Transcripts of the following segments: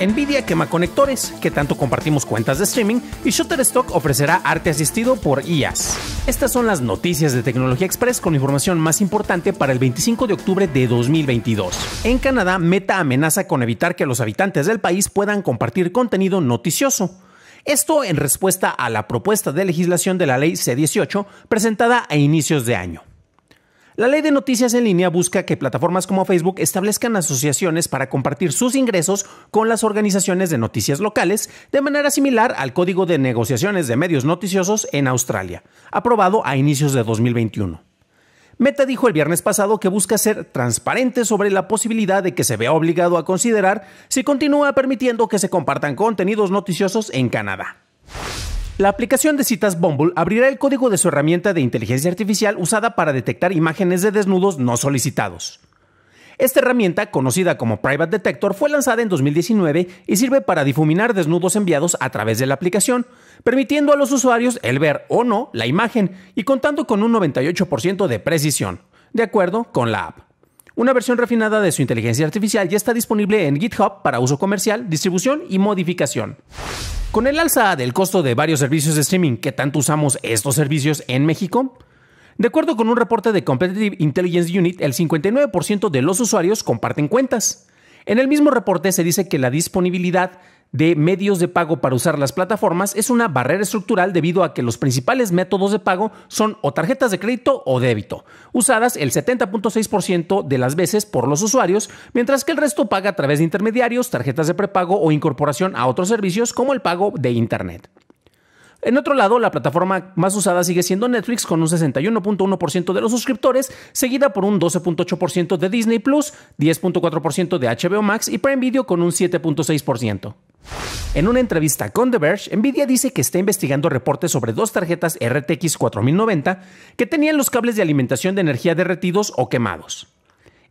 Nvidia quema conectores, que tanto compartimos cuentas de streaming, y Shutterstock ofrecerá arte asistido por IAS. Estas son las noticias de Tecnología Express con información más importante para el 25 de octubre de 2022. En Canadá, Meta amenaza con evitar que los habitantes del país puedan compartir contenido noticioso. Esto en respuesta a la propuesta de legislación de la ley C18 presentada a inicios de año. La ley de noticias en línea busca que plataformas como Facebook establezcan asociaciones para compartir sus ingresos con las organizaciones de noticias locales, de manera similar al Código de Negociaciones de Medios Noticiosos en Australia, aprobado a inicios de 2021. Meta dijo el viernes pasado que busca ser transparente sobre la posibilidad de que se vea obligado a considerar si continúa permitiendo que se compartan contenidos noticiosos en Canadá. La aplicación de citas Bumble abrirá el código de su herramienta de inteligencia artificial usada para detectar imágenes de desnudos no solicitados. Esta herramienta, conocida como Private Detector, fue lanzada en 2019 y sirve para difuminar desnudos enviados a través de la aplicación, permitiendo a los usuarios el ver o no la imagen y contando con un 98% de precisión, de acuerdo con la app. Una versión refinada de su inteligencia artificial ya está disponible en GitHub para uso comercial, distribución y modificación. Con el alza del costo de varios servicios de streaming que tanto usamos estos servicios en México, de acuerdo con un reporte de Competitive Intelligence Unit, el 59% de los usuarios comparten cuentas. En el mismo reporte se dice que la disponibilidad de medios de pago para usar las plataformas es una barrera estructural debido a que los principales métodos de pago son o tarjetas de crédito o débito, usadas el 70.6% de las veces por los usuarios, mientras que el resto paga a través de intermediarios, tarjetas de prepago o incorporación a otros servicios como el pago de Internet. En otro lado, la plataforma más usada sigue siendo Netflix con un 61.1% de los suscriptores, seguida por un 12.8% de Disney Plus, 10.4% de HBO Max y Prime Video con un 7.6%. En una entrevista con The Verge, Nvidia dice que está investigando reportes sobre dos tarjetas RTX 4090 que tenían los cables de alimentación de energía derretidos o quemados.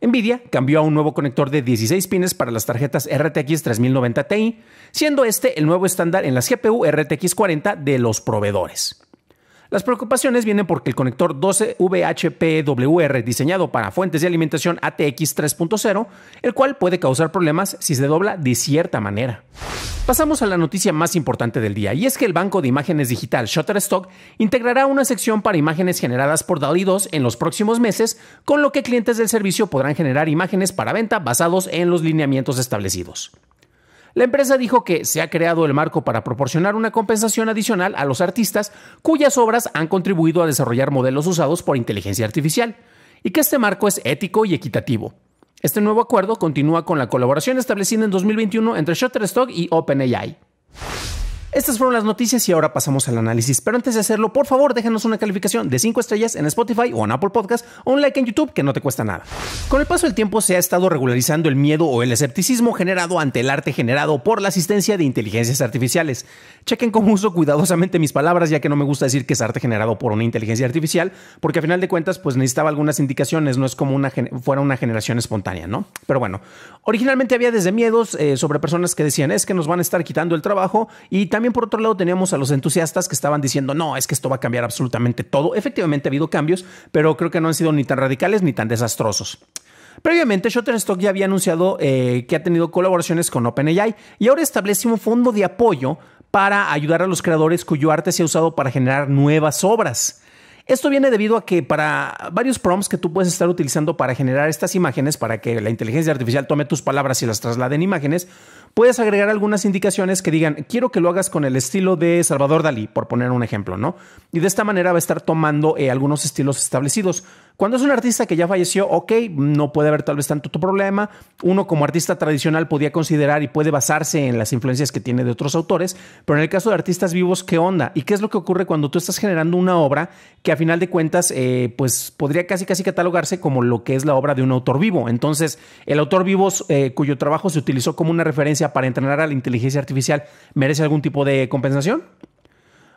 Nvidia cambió a un nuevo conector de 16 pines para las tarjetas RTX 3090 Ti, siendo este el nuevo estándar en las GPU RTX 40 de los proveedores. Las preocupaciones vienen porque el conector 12VHPWR diseñado para fuentes de alimentación ATX 3.0, el cual puede causar problemas si se dobla de cierta manera. Pasamos a la noticia más importante del día, y es que el banco de imágenes digital Shutterstock integrará una sección para imágenes generadas por DALI 2 en los próximos meses, con lo que clientes del servicio podrán generar imágenes para venta basados en los lineamientos establecidos. La empresa dijo que se ha creado el marco para proporcionar una compensación adicional a los artistas cuyas obras han contribuido a desarrollar modelos usados por inteligencia artificial, y que este marco es ético y equitativo. Este nuevo acuerdo continúa con la colaboración establecida en 2021 entre Shutterstock y OpenAI. Estas fueron las noticias y ahora pasamos al análisis. Pero antes de hacerlo, por favor, déjanos una calificación de 5 estrellas en Spotify o en Apple Podcast o un like en YouTube que no te cuesta nada. Con el paso del tiempo se ha estado regularizando el miedo o el escepticismo generado ante el arte generado por la asistencia de inteligencias artificiales. Chequen con uso cuidadosamente mis palabras ya que no me gusta decir que es arte generado por una inteligencia artificial porque a final de cuentas pues necesitaba algunas indicaciones, no es como una fuera una generación espontánea, ¿no? Pero bueno, originalmente había desde miedos eh, sobre personas que decían es que nos van a estar quitando el trabajo y también también por otro lado teníamos a los entusiastas que estaban diciendo, no, es que esto va a cambiar absolutamente todo. Efectivamente ha habido cambios, pero creo que no han sido ni tan radicales ni tan desastrosos. Previamente, Shutterstock ya había anunciado eh, que ha tenido colaboraciones con OpenAI y ahora establece un fondo de apoyo para ayudar a los creadores cuyo arte se ha usado para generar nuevas obras. Esto viene debido a que para varios prompts que tú puedes estar utilizando para generar estas imágenes, para que la inteligencia artificial tome tus palabras y las traslade en imágenes, puedes agregar algunas indicaciones que digan, quiero que lo hagas con el estilo de Salvador Dalí, por poner un ejemplo, ¿no? Y de esta manera va a estar tomando eh, algunos estilos establecidos. Cuando es un artista que ya falleció, ok, no puede haber tal vez tanto tu problema. Uno como artista tradicional podía considerar y puede basarse en las influencias que tiene de otros autores, pero en el caso de artistas vivos, ¿qué onda? ¿Y qué es lo que ocurre cuando tú estás generando una obra que a final de cuentas, eh, pues podría casi casi catalogarse como lo que es la obra de un autor vivo? Entonces, el autor vivo eh, cuyo trabajo se utilizó como una referencia para entrenar a la inteligencia artificial merece algún tipo de compensación?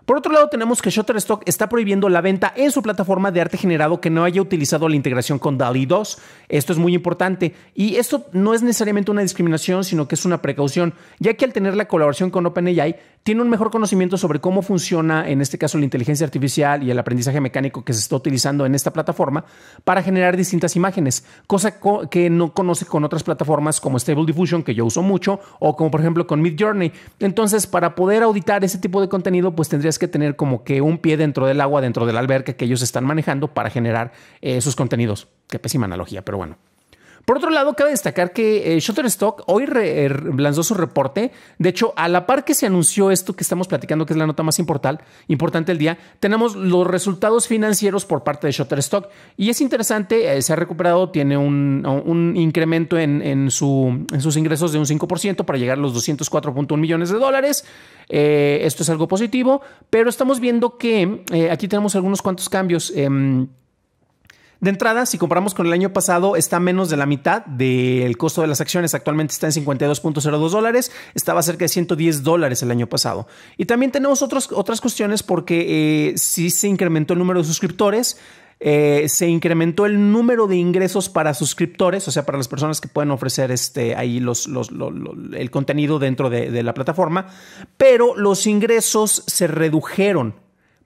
Por otro lado, tenemos que Shutterstock está prohibiendo la venta en su plataforma de arte generado que no haya utilizado la integración con DALI 2. Esto es muy importante y esto no es necesariamente una discriminación, sino que es una precaución, ya que al tener la colaboración con OpenAI, tiene un mejor conocimiento sobre cómo funciona, en este caso, la inteligencia artificial y el aprendizaje mecánico que se está utilizando en esta plataforma para generar distintas imágenes, cosa que no conoce con otras plataformas como Stable Diffusion, que yo uso mucho, o como por ejemplo con Mid Journey. Entonces, para poder auditar ese tipo de contenido, pues tendrías que tener como que un pie dentro del agua, dentro del la alberca que ellos están manejando para generar eh, esos contenidos. Qué pésima analogía, pero bueno. Por otro lado, cabe destacar que eh, Shutterstock hoy eh, lanzó su reporte. De hecho, a la par que se anunció esto que estamos platicando, que es la nota más importante, importante del día, tenemos los resultados financieros por parte de Shutterstock. Y es interesante, eh, se ha recuperado, tiene un, incremento en, en, sus ingresos de un 5% para llegar a los 204.1 millones de dólares. esto es algo positivo, pero estamos viendo que aquí tenemos algunos cuantos cambios. Em, de entrada, si comparamos con el año pasado, está menos de la mitad del costo de las acciones. Actualmente está en 52.02 dólares. Estaba cerca de 110 dólares el año pasado. Y también tenemos otras cuestiones porque si eh, sí se incrementó el número de suscriptores. Eh, se incrementó el número de ingresos para suscriptores, o sea, para las personas que pueden ofrecer este, ahí los, el contenido dentro de la plataforma, pero los ingresos se redujeron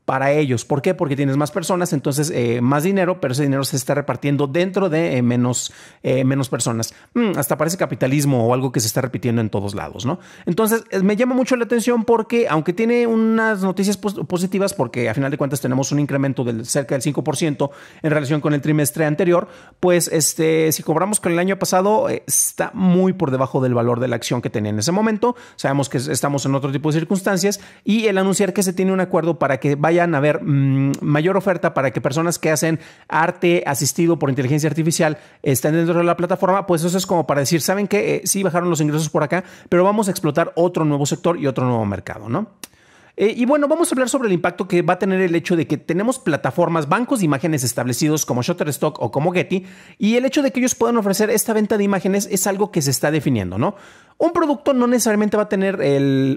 para ellos. ¿Por qué? Porque tienes más personas, entonces eh, más dinero, pero ese dinero se está repartiendo dentro de eh, menos, eh, menos personas. Mm, hasta parece capitalismo o algo que se está repitiendo en todos lados, ¿no? Entonces me llama mucho la atención porque, aunque tiene unas noticias positivas, porque a final de cuentas tenemos un incremento del cerca del 5% en relación con el trimestre anterior, pues este, si cobramos con el año pasado, está muy por debajo del valor de la acción que tenía en ese momento. Sabemos que estamos en otro tipo de circunstancias y el anunciar que se tiene un acuerdo para que vaya a haber mm, mayor oferta para que personas que hacen arte asistido por inteligencia artificial estén dentro de la plataforma, pues eso es como para decir, ¿saben que eh, sí bajaron los ingresos por acá, pero vamos a explotar otro nuevo sector y otro nuevo mercado, ¿no? Eh, y bueno, vamos a hablar sobre el impacto que va a tener el hecho de que tenemos plataformas, bancos de imágenes establecidos como Shutterstock o como Getty, y el hecho de que ellos puedan ofrecer esta venta de imágenes es algo que se está definiendo, ¿no? Un producto no necesariamente va a tener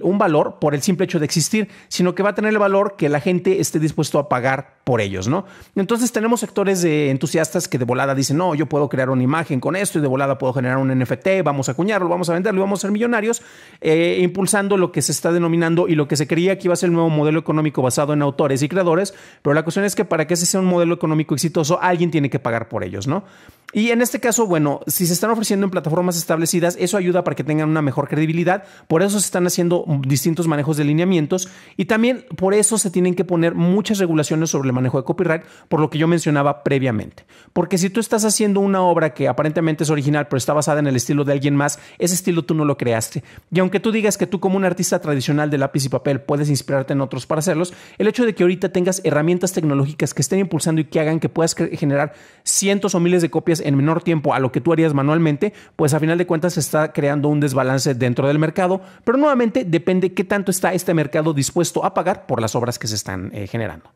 un valor por el simple hecho de existir, sino que va a tener el valor que la gente esté dispuesto a pagar por ellos, ¿no? Entonces tenemos sectores de entusiastas que de volada dicen, no, yo puedo crear una imagen con esto y de volada puedo generar un NFT, vamos a acuñarlo, vamos a venderlo, vamos a ser millonarios, eh, impulsando lo que se está denominando y lo que se creía que iba a ser el nuevo modelo económico basado en autores y creadores, pero la cuestión es que para que ese sea un modelo económico exitoso, alguien tiene que pagar por ellos, ¿no? Y en este caso, bueno, si se están ofreciendo en plataformas establecidas, eso ayuda para que tengan una mejor credibilidad. Por eso se están haciendo distintos manejos de lineamientos y también por eso se tienen que poner muchas regulaciones sobre el manejo de copyright, por lo que yo mencionaba previamente. Porque si tú estás haciendo una obra que aparentemente es original, pero está basada en el estilo de alguien más, ese estilo tú no lo creaste. Y aunque tú digas que tú como un artista tradicional de lápiz y papel puedes inspirarte en otros para hacerlos, el hecho de que ahorita tengas herramientas tecnológicas que estén impulsando y que hagan que puedas generar cientos o miles de copias en menor tiempo a lo que tú harías manualmente, pues a final de cuentas se está creando un desvanecimiento balance dentro del mercado, pero nuevamente depende qué tanto está este mercado dispuesto a pagar por las obras que se están eh, generando.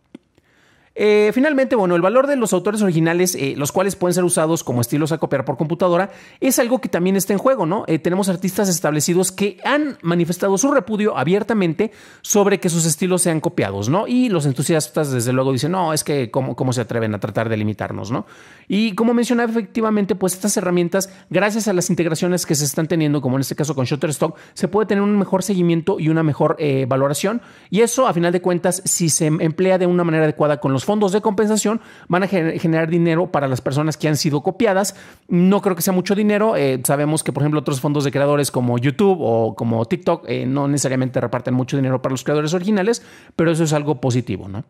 Eh, finalmente, bueno, el valor de los autores originales, eh, los cuales pueden ser usados como estilos a copiar por computadora, es algo que también está en juego, ¿no? Eh, tenemos artistas establecidos que han manifestado su repudio abiertamente sobre que sus estilos sean copiados, ¿no? Y los entusiastas, desde luego, dicen, no, es que cómo, cómo se atreven a tratar de limitarnos, ¿no? Y como mencionaba, efectivamente, pues estas herramientas, gracias a las integraciones que se están teniendo, como en este caso con Shutterstock, se puede tener un mejor seguimiento y una mejor valoración. Y eso, a final de cuentas, si se emplea de una manera adecuada con los fondos de compensación van a generar dinero para las personas que han sido copiadas. No creo que sea mucho dinero. Eh, sabemos que, por ejemplo, otros fondos de creadores como YouTube o como TikTok eh, no necesariamente reparten mucho dinero para los creadores originales, pero eso es algo positivo, ¿no?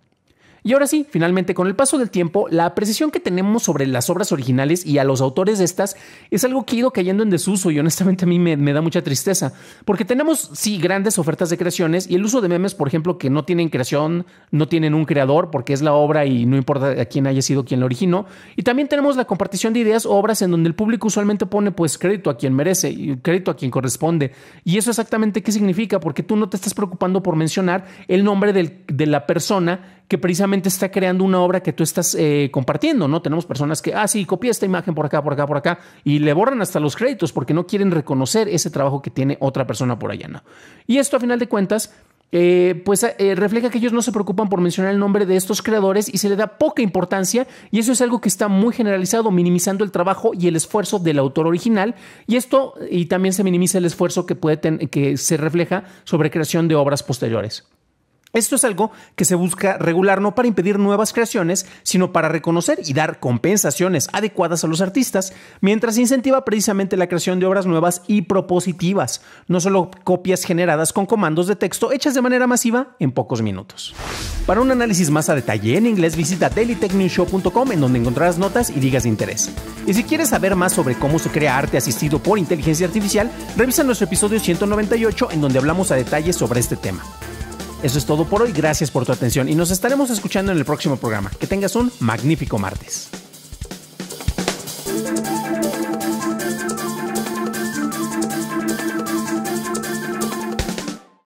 Y ahora sí, finalmente, con el paso del tiempo, la apreciación que tenemos sobre las obras originales y a los autores de estas es algo que ha ido cayendo en desuso y honestamente a mí me, da mucha tristeza, porque tenemos, sí, grandes ofertas de creaciones y el uso de memes, por ejemplo, que no tienen creación, no tienen un creador porque es la obra y no importa a quién haya sido quien la originó. Y también tenemos la compartición de ideas obras en donde el público usualmente pone pues crédito a quien merece y crédito a quien corresponde. Y eso exactamente qué significa, porque tú no te estás preocupando por mencionar el nombre de la persona que precisamente está creando una obra que tú estás eh, compartiendo, ¿no? Tenemos personas que, ah, sí, copia esta imagen por acá, por acá, por acá, y le borran hasta los créditos porque no quieren reconocer ese trabajo que tiene otra persona por allá, ¿no? Y esto a final de cuentas... Eh, pues eh, refleja que ellos no se preocupan por mencionar el nombre de estos creadores y se le da poca importancia y eso es algo que está muy generalizado, minimizando el trabajo y el esfuerzo del autor original y esto y también se minimiza el esfuerzo que, puede que se refleja sobre creación de obras posteriores. Esto es algo que se busca regular no para impedir nuevas creaciones, sino para reconocer y dar compensaciones adecuadas a los artistas, mientras incentiva precisamente la creación de obras nuevas y propositivas, no solo copias generadas con comandos de texto hechas de manera masiva en pocos minutos. Para un análisis más a detalle en inglés, visita dailytechnewshow.com en donde encontrarás notas y digas de interés. Y si quieres saber más sobre cómo se crea arte asistido por inteligencia artificial, revisa nuestro episodio 198 en donde hablamos a detalle sobre este tema. Eso es todo por hoy, gracias por tu atención y nos estaremos escuchando en el próximo programa. Que tengas un magnífico martes.